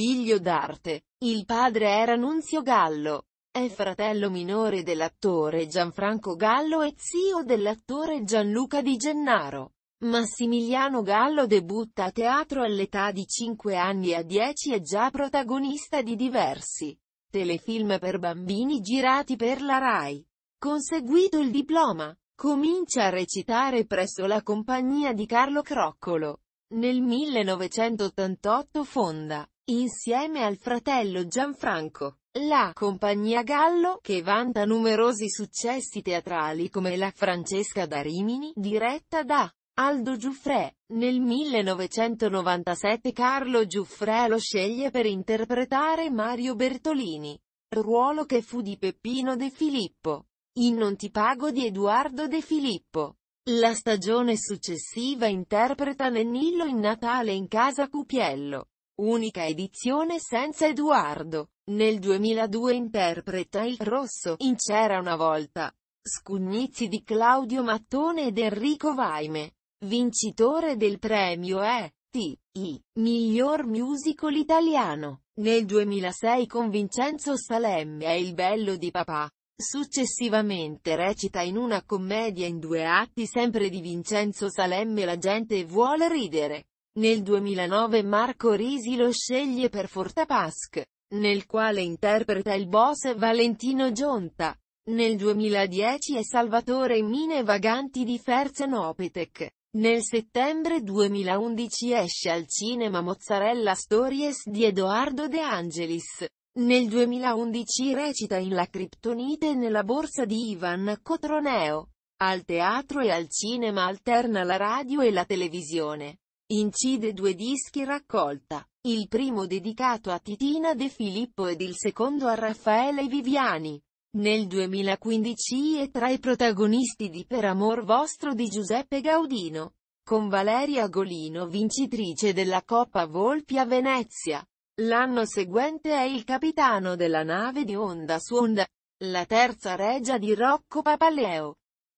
Figlio d'arte, il padre era Nunzio Gallo. È fratello minore dell'attore Gianfranco Gallo e zio dell'attore Gianluca Di Gennaro. Massimiliano Gallo debutta a teatro all'età di 5 anni a 10 e già protagonista di diversi telefilm per bambini girati per la RAI. Conseguito il diploma, comincia a recitare presso la compagnia di Carlo Croccolo. Nel 1988 fonda Insieme al fratello Gianfranco, la compagnia Gallo, che vanta numerosi successi teatrali come la Francesca da Rimini, diretta da Aldo Giuffrè, Nel 1997 Carlo Giuffrè lo sceglie per interpretare Mario Bertolini, ruolo che fu di Peppino De Filippo. In Non ti pago di Edoardo De Filippo. La stagione successiva interpreta Nennillo in Natale in casa Cupiello unica edizione senza Eduardo. Nel 2002 interpreta il rosso in C'era una volta. Scugnizzi di Claudio Mattone ed Enrico Vaime. Vincitore del premio è T.I. Miglior musical italiano. Nel 2006 con Vincenzo Salemme è Il bello di papà. Successivamente recita in una commedia in due atti sempre di Vincenzo Salemme La gente vuole ridere. Nel 2009 Marco Risi lo sceglie per Fortapask, nel quale interpreta il boss Valentino Gionta. Nel 2010 è Salvatore Mine Vaganti di Ferzan Opetec. Nel settembre 2011 esce al cinema Mozzarella Stories di Edoardo De Angelis. Nel 2011 recita in La Criptonite nella borsa di Ivan Cotroneo. Al teatro e al cinema alterna la radio e la televisione. Incide due dischi raccolta, il primo dedicato a Titina De Filippo ed il secondo a Raffaele Viviani. Nel 2015 è tra i protagonisti di Per amor vostro di Giuseppe Gaudino, con Valeria Golino vincitrice della Coppa Volpi a Venezia. L'anno seguente è il capitano della nave di Onda su Onda, la terza regia di Rocco Papaleo.